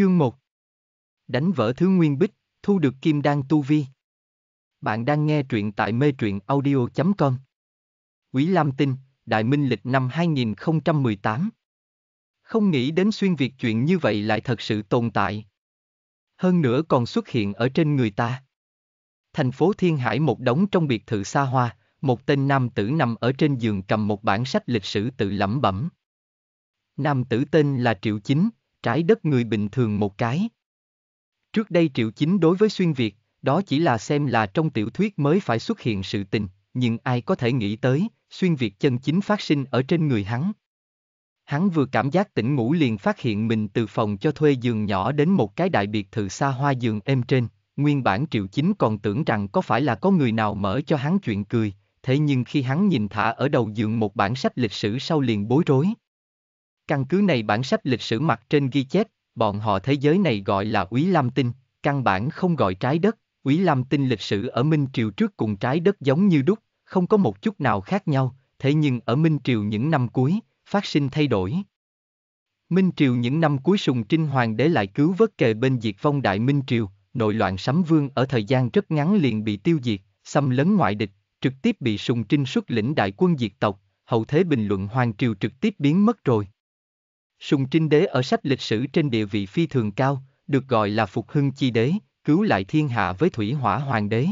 Chương 1 Đánh vỡ thứ nguyên bích, thu được kim đan tu vi. Bạn đang nghe truyện tại mê truyện audio.com Quý Lam Tinh, Đại Minh Lịch năm 2018 Không nghĩ đến xuyên việt chuyện như vậy lại thật sự tồn tại. Hơn nữa còn xuất hiện ở trên người ta. Thành phố Thiên Hải một đống trong biệt thự xa hoa, một tên nam tử nằm ở trên giường cầm một bản sách lịch sử tự lẩm bẩm. Nam tử tên là Triệu Chính, trái đất người bình thường một cái. Trước đây Triệu Chính đối với xuyên Việt, đó chỉ là xem là trong tiểu thuyết mới phải xuất hiện sự tình, nhưng ai có thể nghĩ tới, xuyên Việt chân chính phát sinh ở trên người hắn. Hắn vừa cảm giác tỉnh ngủ liền phát hiện mình từ phòng cho thuê giường nhỏ đến một cái đại biệt thự xa hoa giường êm trên, nguyên bản Triệu Chính còn tưởng rằng có phải là có người nào mở cho hắn chuyện cười, thế nhưng khi hắn nhìn thả ở đầu giường một bản sách lịch sử sau liền bối rối. Căn cứ này bản sách lịch sử mặt trên ghi chép, bọn họ thế giới này gọi là Úy Lam Tinh, căn bản không gọi trái đất, Úy Lam Tinh lịch sử ở Minh Triều trước cùng trái đất giống như đúc, không có một chút nào khác nhau, thế nhưng ở Minh Triều những năm cuối, phát sinh thay đổi. Minh Triều những năm cuối Sùng Trinh Hoàng đế lại cứu vớt kề bên diệt vong Đại Minh Triều, nội loạn sấm vương ở thời gian rất ngắn liền bị tiêu diệt, xâm lấn ngoại địch, trực tiếp bị Sùng Trinh xuất lĩnh đại quân diệt tộc, hậu thế bình luận Hoàng Triều trực tiếp biến mất rồi. Sùng Trinh Đế ở sách lịch sử trên địa vị phi thường cao, được gọi là Phục Hưng Chi Đế, cứu lại thiên hạ với Thủy Hỏa Hoàng Đế.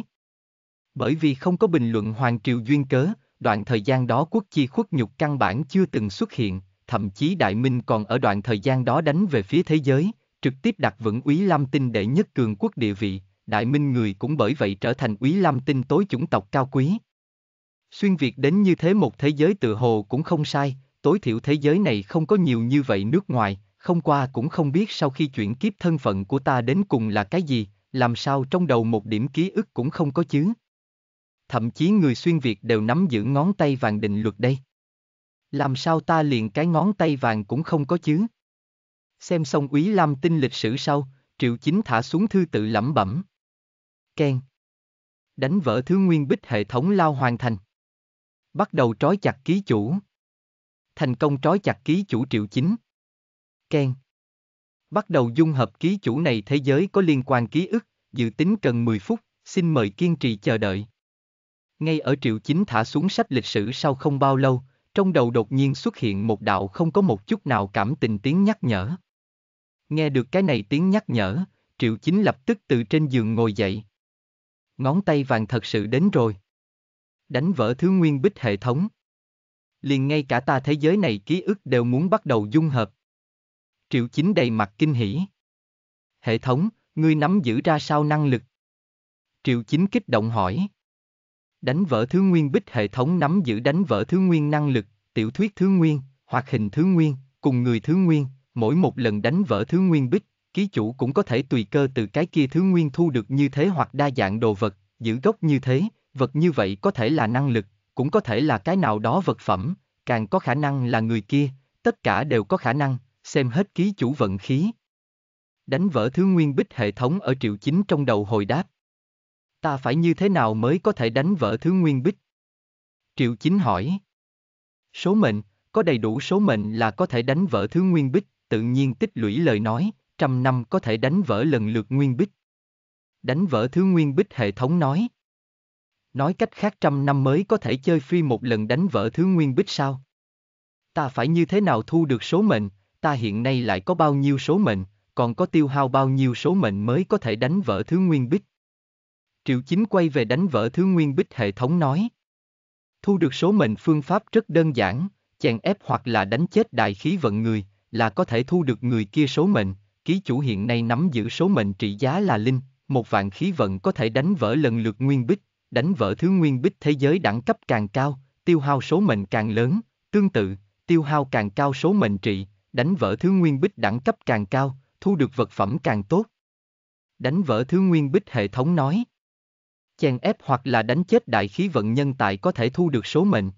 Bởi vì không có bình luận Hoàng Triều duyên cớ, đoạn thời gian đó quốc chi khuất nhục căn bản chưa từng xuất hiện, thậm chí Đại Minh còn ở đoạn thời gian đó đánh về phía thế giới, trực tiếp đặt vững Úy Lam Tinh để nhất cường quốc địa vị, Đại Minh người cũng bởi vậy trở thành Úy Lam Tinh tối chủng tộc cao quý. Xuyên Việt đến như thế một thế giới tự hồ cũng không sai, tối thiểu thế giới này không có nhiều như vậy nước ngoài, không qua cũng không biết sau khi chuyển kiếp thân phận của ta đến cùng là cái gì, làm sao trong đầu một điểm ký ức cũng không có chứ. Thậm chí người xuyên Việt đều nắm giữ ngón tay vàng định luật đây. Làm sao ta liền cái ngón tay vàng cũng không có chứ. Xem xong Úy Lam tinh lịch sử sau, Triệu Chính thả xuống thư tự lẩm bẩm. Ken. Đánh vỡ thứ nguyên bích hệ thống lao hoàn thành. Bắt đầu trói chặt ký chủ thành công trói chặt ký chủ triệu chính. Ken Bắt đầu dung hợp ký chủ này thế giới có liên quan ký ức, dự tính cần 10 phút, xin mời kiên trì chờ đợi. Ngay ở triệu chính thả xuống sách lịch sử sau không bao lâu, trong đầu đột nhiên xuất hiện một đạo không có một chút nào cảm tình tiếng nhắc nhở. Nghe được cái này tiếng nhắc nhở, triệu chính lập tức từ trên giường ngồi dậy. Ngón tay vàng thật sự đến rồi. Đánh vỡ thứ nguyên bích hệ thống liền ngay cả ta thế giới này ký ức đều muốn bắt đầu dung hợp. Triệu Chính đầy mặt kinh hỉ. Hệ thống, ngươi nắm giữ ra sao năng lực? Triệu Chính kích động hỏi. Đánh vỡ thứ nguyên bích hệ thống nắm giữ đánh vỡ thứ nguyên năng lực, tiểu thuyết thứ nguyên, hoạt hình thứ nguyên, cùng người thứ nguyên, mỗi một lần đánh vỡ thứ nguyên bích, ký chủ cũng có thể tùy cơ từ cái kia thứ nguyên thu được như thế hoặc đa dạng đồ vật, giữ gốc như thế, vật như vậy có thể là năng lực, cũng có thể là cái nào đó vật phẩm, càng có khả năng là người kia, tất cả đều có khả năng, xem hết ký chủ vận khí. Đánh vỡ thứ nguyên bích hệ thống ở triệu chính trong đầu hồi đáp. Ta phải như thế nào mới có thể đánh vỡ thứ nguyên bích? Triệu chính hỏi. Số mệnh, có đầy đủ số mệnh là có thể đánh vỡ thứ nguyên bích, tự nhiên tích lũy lời nói, trăm năm có thể đánh vỡ lần lượt nguyên bích. Đánh vỡ thứ nguyên bích hệ thống nói. Nói cách khác trăm năm mới có thể chơi phi một lần đánh vỡ thứ nguyên bích sao? Ta phải như thế nào thu được số mệnh, ta hiện nay lại có bao nhiêu số mệnh, còn có tiêu hao bao nhiêu số mệnh mới có thể đánh vỡ thứ nguyên bích? Triệu Chính quay về đánh vỡ thứ nguyên bích hệ thống nói. Thu được số mệnh phương pháp rất đơn giản, chèn ép hoặc là đánh chết đại khí vận người, là có thể thu được người kia số mệnh, ký chủ hiện nay nắm giữ số mệnh trị giá là linh, một vạn khí vận có thể đánh vỡ lần lượt nguyên bích, đánh vỡ thứ nguyên bích thế giới đẳng cấp càng cao, tiêu hao số mệnh càng lớn, tương tự, tiêu hao càng cao số mệnh trị, đánh vỡ thứ nguyên bích đẳng cấp càng cao, thu được vật phẩm càng tốt. Đánh vỡ thứ nguyên bích hệ thống nói. Chèn ép hoặc là đánh chết đại khí vận nhân tại có thể thu được số mệnh.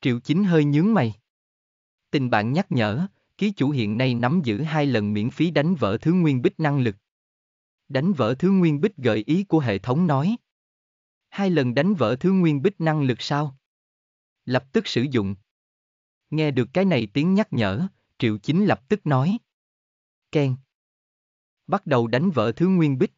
Triệu chính hơi nhướng mày. Tình bạn nhắc nhở, ký chủ hiện nay nắm giữ hai lần miễn phí đánh vỡ thứ nguyên bích năng lực. Đánh vỡ thứ nguyên bích gợi ý của hệ thống nói. Hai lần đánh vỡ thứ nguyên bích năng lực sao? Lập tức sử dụng. Nghe được cái này tiếng nhắc nhở, Triệu Chính lập tức nói. Ken. Bắt đầu đánh vỡ thứ nguyên bích.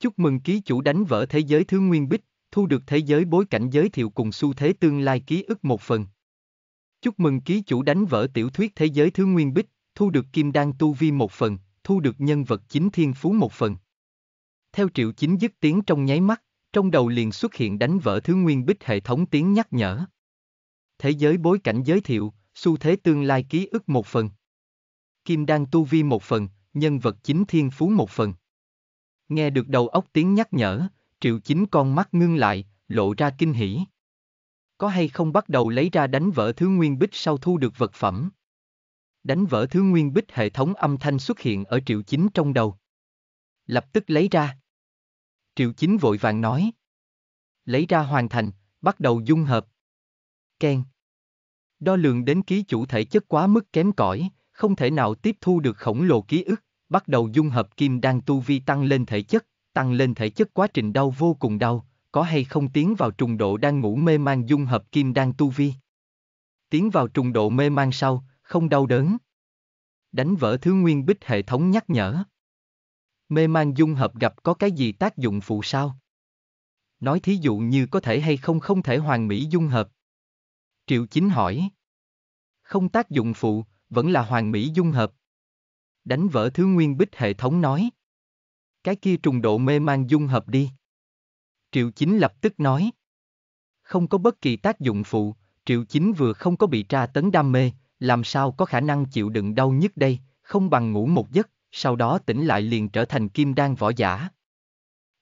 Chúc mừng ký chủ đánh vỡ thế giới thứ nguyên bích, thu được thế giới bối cảnh giới thiệu cùng xu thế tương lai ký ức một phần. Chúc mừng ký chủ đánh vỡ tiểu thuyết thế giới thứ nguyên bích, thu được kim đan tu vi một phần, thu được nhân vật chính thiên phú một phần. Theo triệu chính dứt tiếng trong nháy mắt, trong đầu liền xuất hiện đánh vỡ thứ nguyên bích hệ thống tiếng nhắc nhở. Thế giới bối cảnh giới thiệu, xu thế tương lai ký ức một phần. Kim Đan Tu Vi một phần, nhân vật chính thiên phú một phần. Nghe được đầu óc tiếng nhắc nhở, triệu chính con mắt ngưng lại, lộ ra kinh hỉ. Có hay không bắt đầu lấy ra đánh vỡ thứ nguyên bích sau thu được vật phẩm? Đánh vỡ thứ nguyên bích hệ thống âm thanh xuất hiện ở triệu chính trong đầu. Lập tức lấy ra. Triệu Chính vội vàng nói. Lấy ra hoàn thành, bắt đầu dung hợp. Ken. Đo lường đến ký chủ thể chất quá mức kém cỏi, không thể nào tiếp thu được khổng lồ ký ức, bắt đầu dung hợp kim đan tu vi tăng lên thể chất, tăng lên thể chất quá trình đau vô cùng đau, có hay không tiến vào trùng độ đang ngủ mê man dung hợp kim đan tu vi. Tiến vào trùng độ mê man sau, không đau đớn. Đánh vỡ thứ nguyên bích hệ thống nhắc nhở mê mang dung hợp gặp có cái gì tác dụng phụ sao? Nói thí dụ như có thể hay không không thể hoàn mỹ dung hợp. Triệu Chính hỏi. Không tác dụng phụ, vẫn là hoàn mỹ dung hợp. Đánh vỡ thứ nguyên bích hệ thống nói. Cái kia trùng độ mê mang dung hợp đi. Triệu Chính lập tức nói. Không có bất kỳ tác dụng phụ, Triệu Chính vừa không có bị tra tấn đam mê, làm sao có khả năng chịu đựng đau nhất đây, không bằng ngủ một giấc, sau đó tỉnh lại liền trở thành kim đan võ giả.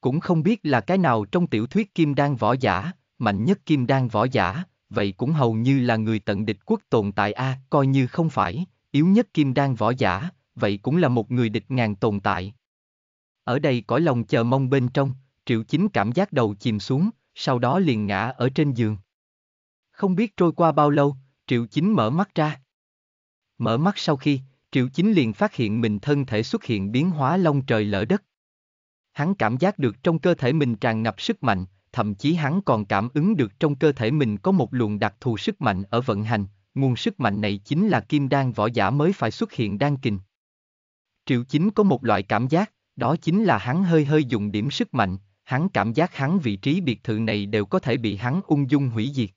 Cũng không biết là cái nào trong tiểu thuyết kim đan võ giả, mạnh nhất kim đan võ giả, vậy cũng hầu như là người tận địch quốc tồn tại A, coi như không phải, yếu nhất kim đan võ giả, vậy cũng là một người địch ngàn tồn tại. Ở đây cõi lòng chờ mong bên trong, triệu chính cảm giác đầu chìm xuống, sau đó liền ngã ở trên giường. Không biết trôi qua bao lâu, triệu chính mở mắt ra. Mở mắt sau khi, Triệu Chính liền phát hiện mình thân thể xuất hiện biến hóa long trời lở đất. Hắn cảm giác được trong cơ thể mình tràn ngập sức mạnh, thậm chí hắn còn cảm ứng được trong cơ thể mình có một luồng đặc thù sức mạnh ở vận hành, nguồn sức mạnh này chính là kim đan võ giả mới phải xuất hiện đan kình. Triệu Chính có một loại cảm giác, đó chính là hắn hơi hơi dùng điểm sức mạnh, hắn cảm giác hắn vị trí biệt thự này đều có thể bị hắn ung dung hủy diệt.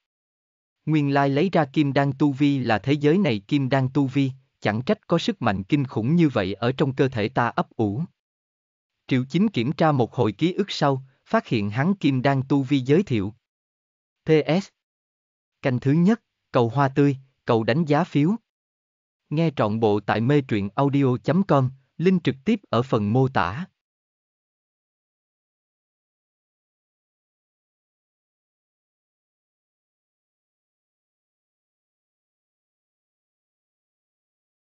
Nguyên lai lấy ra kim đan tu vi là thế giới này kim đan tu vi, chẳng trách có sức mạnh kinh khủng như vậy ở trong cơ thể ta ấp ủ. Triệu Chính kiểm tra một hồi ký ức sau, phát hiện hắn kim đang tu vi giới thiệu. PS Canh thứ nhất, cầu hoa tươi, cầu đánh giá phiếu. Nghe trọn bộ tại mê truyện audio.com, link trực tiếp ở phần mô tả.